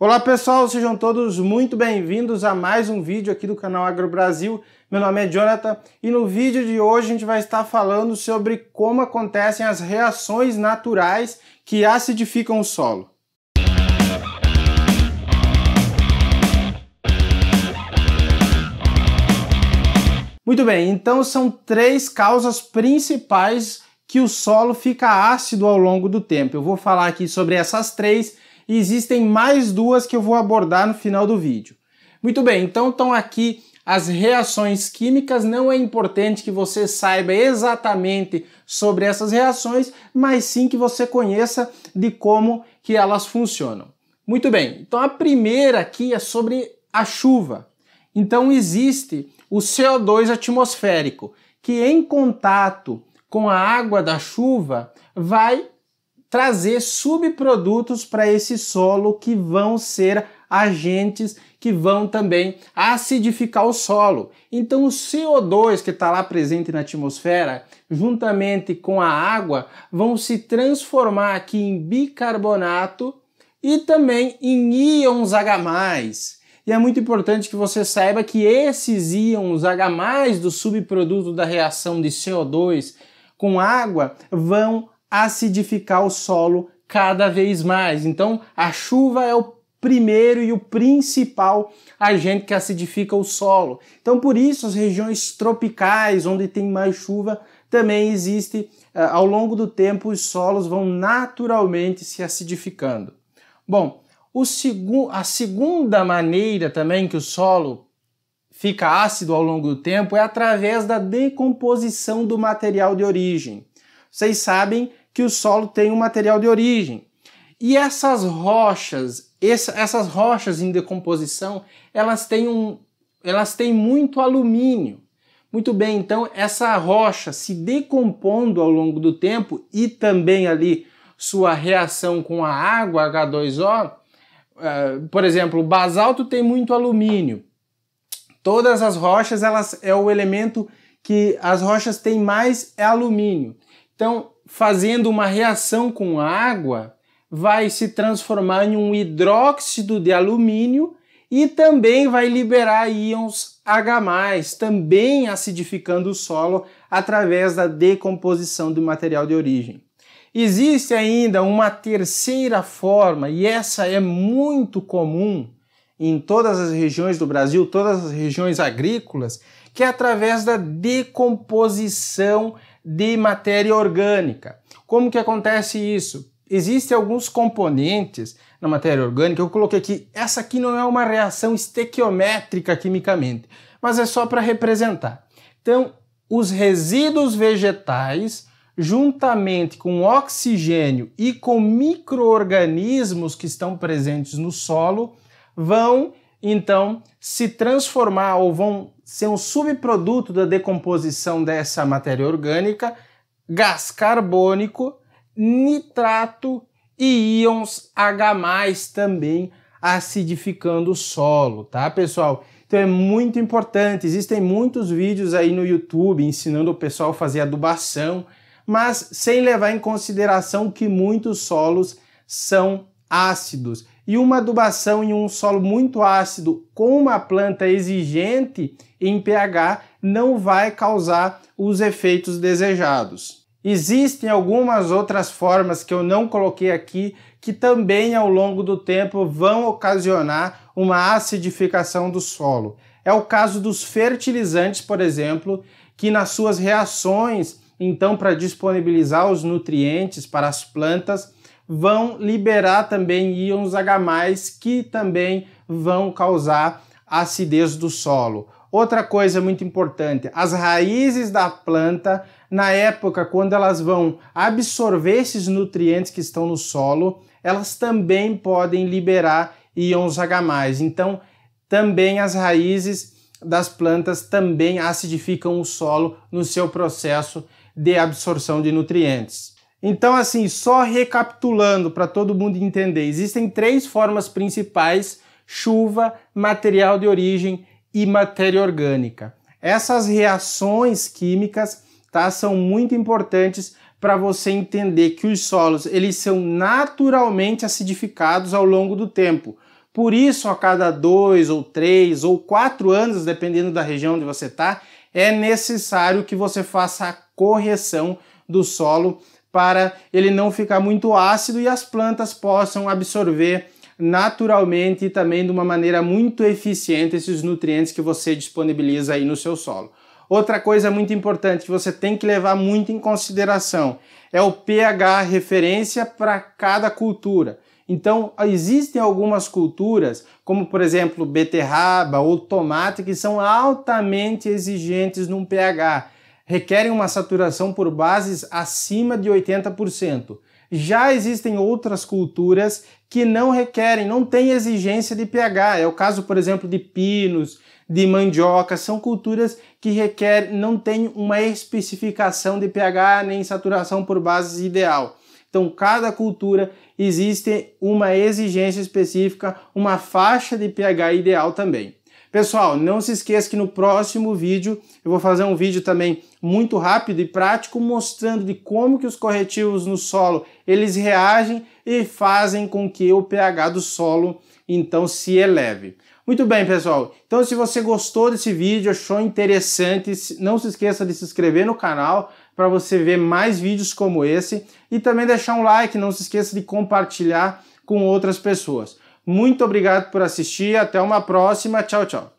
Olá pessoal, sejam todos muito bem-vindos a mais um vídeo aqui do canal Agro Brasil. Meu nome é Jonathan e no vídeo de hoje a gente vai estar falando sobre como acontecem as reações naturais que acidificam o solo. Muito bem, então são três causas principais que o solo fica ácido ao longo do tempo. Eu vou falar aqui sobre essas três e existem mais duas que eu vou abordar no final do vídeo. Muito bem, então estão aqui as reações químicas, não é importante que você saiba exatamente sobre essas reações, mas sim que você conheça de como que elas funcionam. Muito bem, então a primeira aqui é sobre a chuva. Então existe o CO2 atmosférico, que em contato com a água da chuva vai trazer subprodutos para esse solo que vão ser agentes que vão também acidificar o solo. Então o CO2 que está lá presente na atmosfera, juntamente com a água, vão se transformar aqui em bicarbonato e também em íons H+. E é muito importante que você saiba que esses íons H+, do subproduto da reação de CO2 com água, vão acidificar o solo cada vez mais. Então, a chuva é o primeiro e o principal agente que acidifica o solo. Então, por isso, as regiões tropicais, onde tem mais chuva, também existe, eh, ao longo do tempo, os solos vão naturalmente se acidificando. Bom, segu a segunda maneira também que o solo fica ácido ao longo do tempo é através da decomposição do material de origem. Vocês sabem que o solo tem um material de origem. E essas rochas, essas rochas em decomposição, elas têm, um, elas têm muito alumínio. Muito bem, então essa rocha se decompondo ao longo do tempo e também ali sua reação com a água H2O, uh, eh, por exemplo, o basalto tem muito alumínio. Todas as rochas, elas é o elemento que as rochas têm mais é alumínio. Então, fazendo uma reação com água, vai se transformar em um hidróxido de alumínio e também vai liberar íons H+, também acidificando o solo através da decomposição do material de origem. Existe ainda uma terceira forma, e essa é muito comum em todas as regiões do Brasil, todas as regiões agrícolas, que é através da decomposição de matéria orgânica. Como que acontece isso? Existem alguns componentes na matéria orgânica. Eu coloquei aqui, essa aqui não é uma reação estequiométrica quimicamente, mas é só para representar. Então, os resíduos vegetais, juntamente com oxigênio e com microorganismos que estão presentes no solo, vão então se transformar ou vão ser um subproduto da decomposição dessa matéria orgânica, gás carbônico, nitrato e íons H+, também acidificando o solo, tá, pessoal? Então é muito importante. Existem muitos vídeos aí no YouTube ensinando o pessoal a fazer adubação, mas sem levar em consideração que muitos solos são ácidos e uma adubação em um solo muito ácido com uma planta exigente em pH não vai causar os efeitos desejados. Existem algumas outras formas que eu não coloquei aqui que também ao longo do tempo vão ocasionar uma acidificação do solo. É o caso dos fertilizantes, por exemplo, que nas suas reações, então para disponibilizar os nutrientes para as plantas, vão liberar também íons H+, que também vão causar acidez do solo. Outra coisa muito importante, as raízes da planta, na época quando elas vão absorver esses nutrientes que estão no solo, elas também podem liberar íons H+. Então, também as raízes das plantas também acidificam o solo no seu processo de absorção de nutrientes. Então, assim, só recapitulando para todo mundo entender, existem três formas principais: chuva, material de origem e matéria orgânica. Essas reações químicas tá, são muito importantes para você entender que os solos eles são naturalmente acidificados ao longo do tempo. Por isso, a cada dois ou três ou quatro anos, dependendo da região onde você está, é necessário que você faça a correção do solo para ele não ficar muito ácido e as plantas possam absorver naturalmente e também de uma maneira muito eficiente esses nutrientes que você disponibiliza aí no seu solo. Outra coisa muito importante que você tem que levar muito em consideração é o pH referência para cada cultura. Então, existem algumas culturas, como por exemplo beterraba ou tomate, que são altamente exigentes num pH requerem uma saturação por bases acima de 80%. Já existem outras culturas que não requerem, não têm exigência de pH. É o caso, por exemplo, de pinos, de mandioca, são culturas que requer, não têm uma especificação de pH nem saturação por bases ideal. Então, cada cultura existe uma exigência específica, uma faixa de pH ideal também. Pessoal, não se esqueça que no próximo vídeo eu vou fazer um vídeo também muito rápido e prático mostrando de como que os corretivos no solo eles reagem e fazem com que o pH do solo então se eleve. Muito bem, pessoal. Então, se você gostou desse vídeo, achou interessante, não se esqueça de se inscrever no canal para você ver mais vídeos como esse e também deixar um like, não se esqueça de compartilhar com outras pessoas. Muito obrigado por assistir. Até uma próxima. Tchau, tchau.